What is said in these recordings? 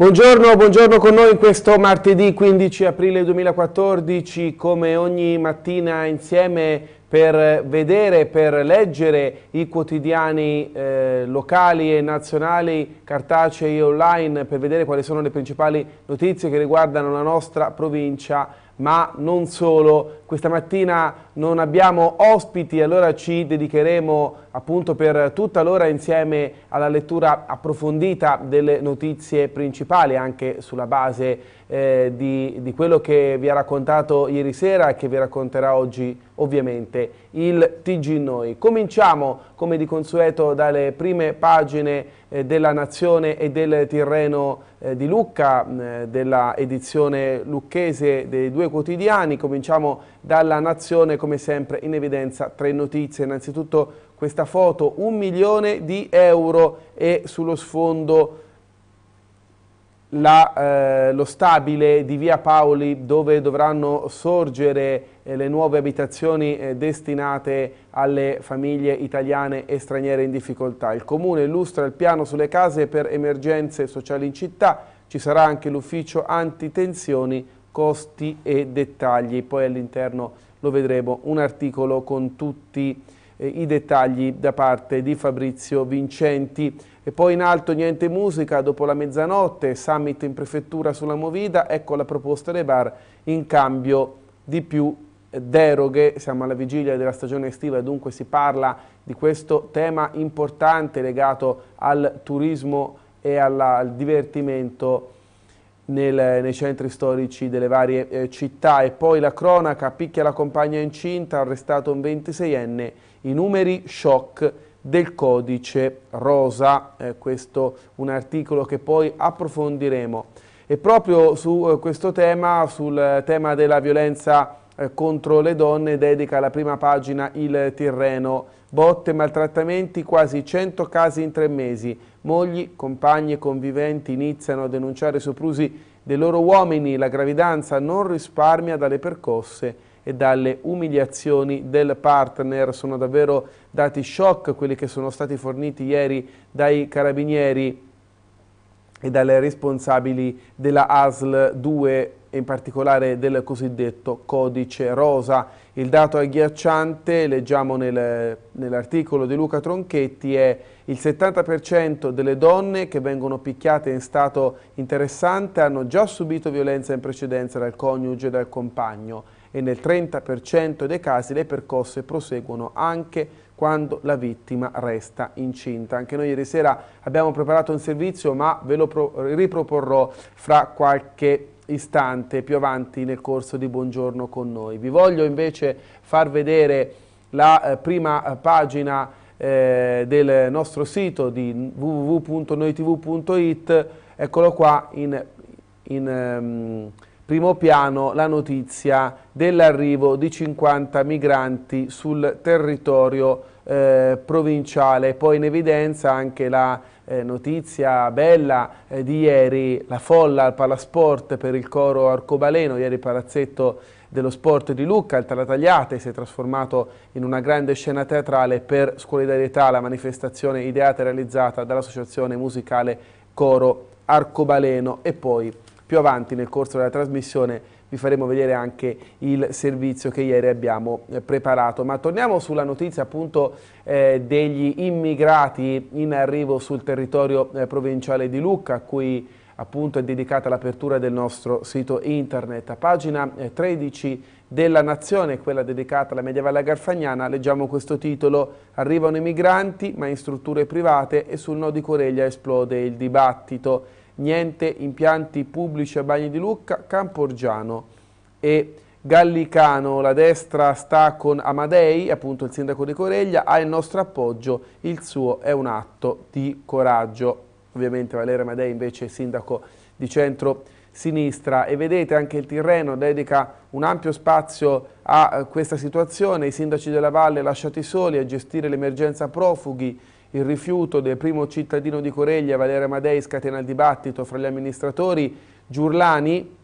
Buongiorno, buongiorno con noi in questo martedì 15 aprile 2014, come ogni mattina insieme per vedere, per leggere i quotidiani eh, locali e nazionali, cartacei e online, per vedere quali sono le principali notizie che riguardano la nostra provincia ma non solo. Questa mattina non abbiamo ospiti, allora ci dedicheremo appunto per tutta l'ora insieme alla lettura approfondita delle notizie principali, anche sulla base eh, di, di, quello che vi ha raccontato ieri sera e che vi racconterà oggi ovviamente il TG Noi. Cominciamo come di consueto dalle prime pagine eh, della Nazione e del Tirreno eh, di Lucca, mm, eh, della edizione lucchese dei due quotidiani. Cominciamo dalla Nazione, come sempre in evidenza tre notizie. Innanzitutto questa foto, un milione di euro e sullo sfondo la, eh, lo stabile di via Paoli dove dovranno sorgere eh, le nuove abitazioni eh, destinate alle famiglie italiane e straniere in difficoltà. Il Comune illustra il piano sulle case per emergenze sociali in città, ci sarà anche l'ufficio antitensioni, costi e dettagli. Poi all'interno lo vedremo un articolo con tutti i i dettagli da parte di Fabrizio Vincenti. E poi in alto niente musica, dopo la mezzanotte, summit in prefettura sulla Movida, ecco la proposta dei bar in cambio di più deroghe, siamo alla vigilia della stagione estiva dunque si parla di questo tema importante legato al turismo e alla, al divertimento nel, nei centri storici delle varie eh, città. E poi la cronaca, picchia la compagna incinta, arrestato un 26enne, i numeri shock del codice rosa, eh, questo un articolo che poi approfondiremo. E proprio su eh, questo tema, sul tema della violenza eh, contro le donne, dedica la prima pagina il Tirreno botte, maltrattamenti, quasi 100 casi in tre mesi. Mogli, compagni e conviventi iniziano a denunciare soprusi dei loro uomini. La gravidanza non risparmia dalle percosse e dalle umiliazioni del partner. Sono davvero dati shock quelli che sono stati forniti ieri dai carabinieri e dalle responsabili della ASL 2 in particolare del cosiddetto codice rosa. Il dato agghiacciante, leggiamo nel, nell'articolo di Luca Tronchetti, è il 70% delle donne che vengono picchiate in stato interessante hanno già subito violenza in precedenza dal coniuge e dal compagno e nel 30% dei casi le percosse proseguono anche quando la vittima resta incinta. Anche noi ieri sera abbiamo preparato un servizio ma ve lo riproporrò fra qualche istante più avanti nel corso di Buongiorno con noi. Vi voglio invece far vedere la eh, prima eh, pagina eh, del nostro sito di www.noitv.it, eccolo qua in, in um, primo piano la notizia dell'arrivo di 50 migranti sul territorio eh, provinciale, poi in evidenza anche la eh, notizia bella eh, di ieri, la folla al Palasport per il coro Arcobaleno, ieri il Palazzetto dello Sport di Lucca, il Talatagliate si è trasformato in una grande scena teatrale per Scolidarietà, la manifestazione ideata e realizzata dall'associazione musicale Coro Arcobaleno e poi più avanti nel corso della trasmissione vi faremo vedere anche il servizio che ieri abbiamo eh, preparato. Ma torniamo sulla notizia appunto eh, degli immigrati in arrivo sul territorio eh, provinciale di Lucca, a cui appunto è dedicata l'apertura del nostro sito internet. A pagina 13 eh, della Nazione, quella dedicata alla Mediavalla Garfagnana, leggiamo questo titolo Arrivano i migranti ma in strutture private e sul no di Coreglia esplode il dibattito niente impianti pubblici a Bagni di Lucca, Camporgiano e Gallicano. La destra sta con Amadei, appunto il sindaco di Coreglia, ha il nostro appoggio, il suo è un atto di coraggio. Ovviamente Valerio Amadei invece è sindaco di centro sinistra e vedete anche il Tirreno dedica un ampio spazio a eh, questa situazione, i sindaci della valle lasciati soli a gestire l'emergenza profughi, il rifiuto del primo cittadino di Coreglia, Valerio Amadei, scatena il dibattito fra gli amministratori. Giurlani,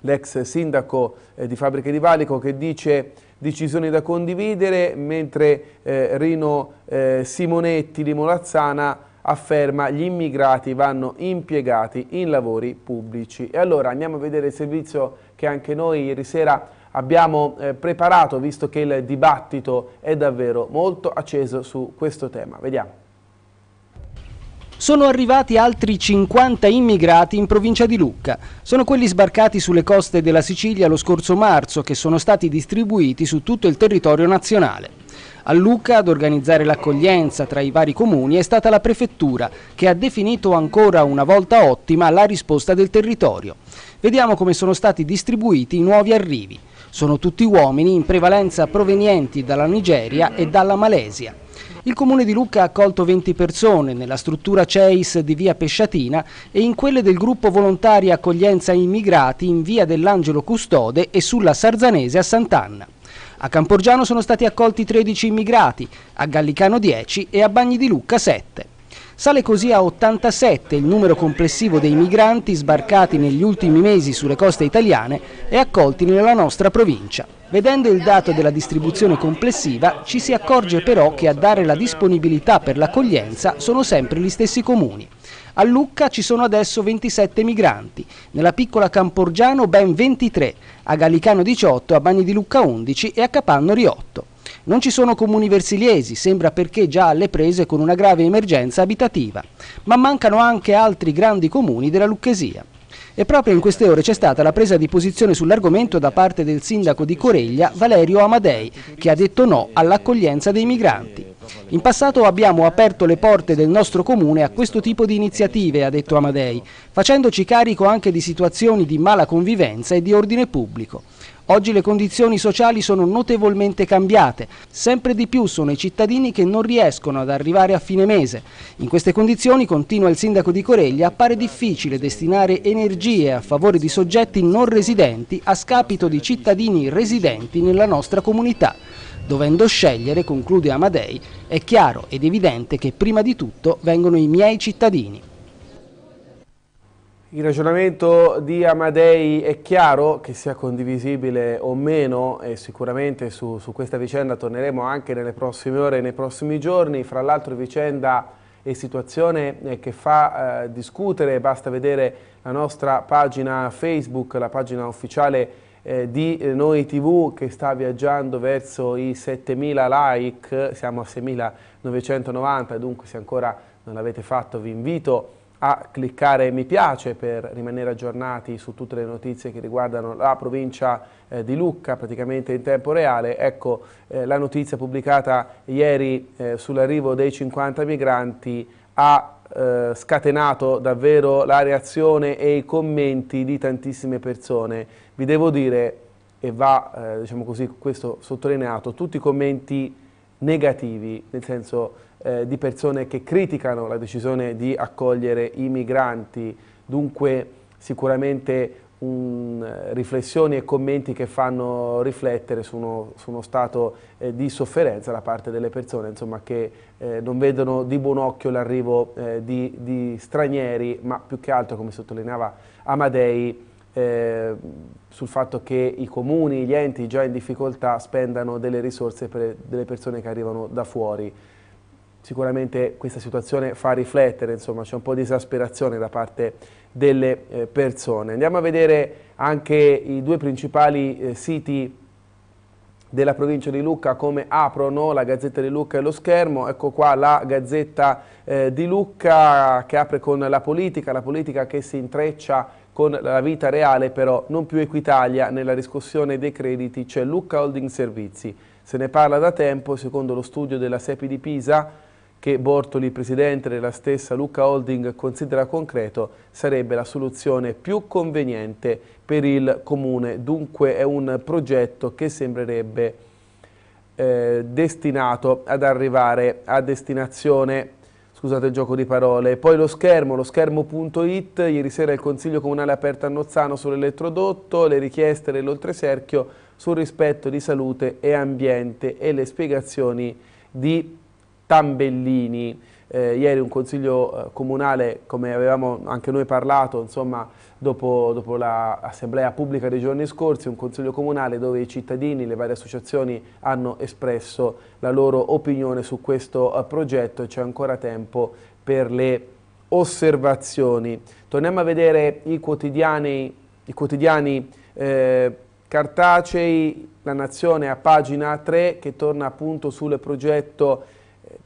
l'ex sindaco eh, di Fabbriche di Valico, che dice decisioni da condividere, mentre eh, Rino eh, Simonetti di Molazzana afferma gli immigrati vanno impiegati in lavori pubblici. E allora andiamo a vedere il servizio che anche noi ieri sera abbiamo eh, preparato, visto che il dibattito è davvero molto acceso su questo tema. Vediamo. Sono arrivati altri 50 immigrati in provincia di Lucca. Sono quelli sbarcati sulle coste della Sicilia lo scorso marzo che sono stati distribuiti su tutto il territorio nazionale. A Lucca ad organizzare l'accoglienza tra i vari comuni è stata la prefettura che ha definito ancora una volta ottima la risposta del territorio. Vediamo come sono stati distribuiti i nuovi arrivi. Sono tutti uomini in prevalenza provenienti dalla Nigeria e dalla Malesia. Il comune di Lucca ha accolto 20 persone nella struttura CEIS di via Pesciatina e in quelle del gruppo Volontaria Accoglienza Immigrati in via dell'Angelo Custode e sulla Sarzanese a Sant'Anna. A Camporgiano sono stati accolti 13 immigrati, a Gallicano 10 e a Bagni di Lucca 7. Sale così a 87 il numero complessivo dei migranti sbarcati negli ultimi mesi sulle coste italiane e accolti nella nostra provincia. Vedendo il dato della distribuzione complessiva ci si accorge però che a dare la disponibilità per l'accoglienza sono sempre gli stessi comuni. A Lucca ci sono adesso 27 migranti, nella piccola Camporgiano ben 23, a Gallicano 18, a Bagni di Lucca 11 e a Capanno Riotto. Non ci sono comuni versiliesi, sembra perché già alle prese con una grave emergenza abitativa, ma mancano anche altri grandi comuni della Lucchesia. E proprio in queste ore c'è stata la presa di posizione sull'argomento da parte del sindaco di Coreglia, Valerio Amadei, che ha detto no all'accoglienza dei migranti. In passato abbiamo aperto le porte del nostro comune a questo tipo di iniziative, ha detto Amadei, facendoci carico anche di situazioni di mala convivenza e di ordine pubblico. Oggi le condizioni sociali sono notevolmente cambiate, sempre di più sono i cittadini che non riescono ad arrivare a fine mese. In queste condizioni, continua il sindaco di Coreglia, appare difficile destinare energie a favore di soggetti non residenti a scapito di cittadini residenti nella nostra comunità. Dovendo scegliere, conclude Amadei, è chiaro ed evidente che prima di tutto vengono i miei cittadini. Il ragionamento di Amadei è chiaro, che sia condivisibile o meno, e sicuramente su, su questa vicenda torneremo anche nelle prossime ore e nei prossimi giorni. Fra l'altro vicenda e situazione eh, che fa eh, discutere, basta vedere la nostra pagina Facebook, la pagina ufficiale eh, di Noi TV che sta viaggiando verso i 7.000 like, siamo a 6.990, dunque se ancora non l'avete fatto vi invito a a cliccare mi piace per rimanere aggiornati su tutte le notizie che riguardano la provincia eh, di Lucca praticamente in tempo reale. Ecco eh, la notizia pubblicata ieri eh, sull'arrivo dei 50 migranti ha eh, scatenato davvero la reazione e i commenti di tantissime persone. Vi devo dire, e va eh, diciamo così, questo sottolineato, tutti i commenti negativi, nel senso eh, di persone che criticano la decisione di accogliere i migranti, dunque sicuramente un, eh, riflessioni e commenti che fanno riflettere su uno, su uno stato eh, di sofferenza da parte delle persone insomma, che eh, non vedono di buon occhio l'arrivo eh, di, di, stranieri, ma più che altro, come sottolineava Amadei, Ehm, sul fatto che i comuni, gli enti già in difficoltà spendano delle risorse per delle persone che arrivano da fuori. Sicuramente questa situazione fa riflettere, insomma c'è un po' di esasperazione da parte delle eh, persone. Andiamo a vedere anche i due principali eh, siti della provincia di Lucca come aprono la Gazzetta di Lucca e lo schermo, ecco qua la Gazzetta eh, di Lucca che apre con la politica, la politica che si intreccia con la vita reale però non più Equitalia nella riscossione dei crediti c'è Lucca Holding Servizi. Se ne parla da tempo, secondo lo studio della SEPI di Pisa, che Bortoli, presidente della stessa Lucca Holding, considera concreto, sarebbe la soluzione più conveniente per il comune. Dunque è un progetto che sembrerebbe eh, destinato ad arrivare a destinazione scusate il gioco di parole. Poi lo schermo, lo schermo.it, ieri sera il Consiglio Comunale aperto a Nozzano sull'elettrodotto, le richieste dell'oltreserchio sul rispetto di salute e ambiente e le spiegazioni di Tambellini. Eh, ieri un consiglio eh, comunale, come avevamo anche noi parlato, insomma, dopo, dopo l'assemblea pubblica dei giorni scorsi, un consiglio comunale dove i cittadini, le varie associazioni hanno espresso la loro opinione su questo eh, progetto e c'è ancora tempo per le osservazioni. Torniamo a vedere i quotidiani, i quotidiani eh, cartacei, la Nazione a pagina 3 che torna appunto sul progetto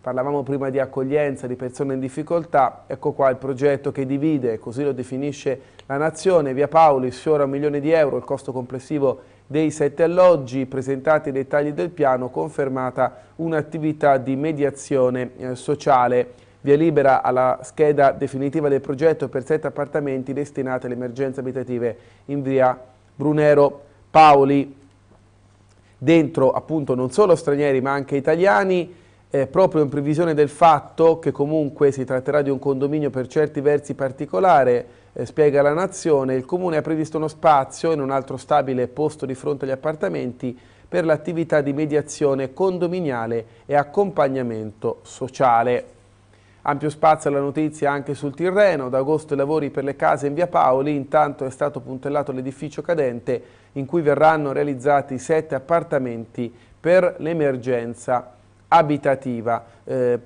Parlavamo prima di accoglienza di persone in difficoltà, ecco qua il progetto che divide, così lo definisce la Nazione, Via Paoli sfiora un milione di euro, il costo complessivo dei sette alloggi, presentati i dettagli del piano, confermata un'attività di mediazione eh, sociale. Via libera alla scheda definitiva del progetto per sette appartamenti destinati alle emergenze abitative in via Brunero Paoli. Dentro appunto non solo stranieri ma anche italiani, eh, proprio in previsione del fatto che comunque si tratterà di un condominio per certi versi particolare, eh, spiega la Nazione, il Comune ha previsto uno spazio in un altro stabile posto di fronte agli appartamenti per l'attività di mediazione condominiale e accompagnamento sociale. Ampio spazio alla notizia anche sul Tirreno, da agosto i lavori per le case in via Paoli, intanto è stato puntellato l'edificio cadente in cui verranno realizzati sette appartamenti per l'emergenza abitativa. Eh,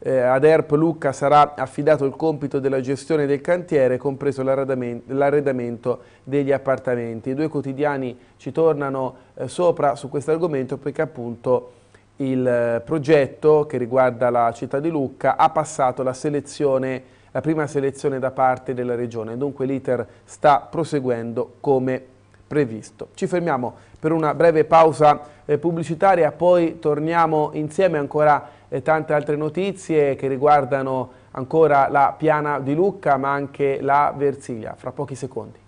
eh, ad ERP Lucca sarà affidato il compito della gestione del cantiere, compreso l'arredamento degli appartamenti. I due quotidiani ci tornano eh, sopra su questo argomento perché appunto il eh, progetto che riguarda la città di Lucca ha passato la selezione la prima selezione da parte della Regione, dunque l'iter sta proseguendo come previsto. Ci fermiamo per una breve pausa eh, pubblicitaria, poi torniamo insieme ancora eh, tante altre notizie che riguardano ancora la piana di Lucca ma anche la Versilia, fra pochi secondi.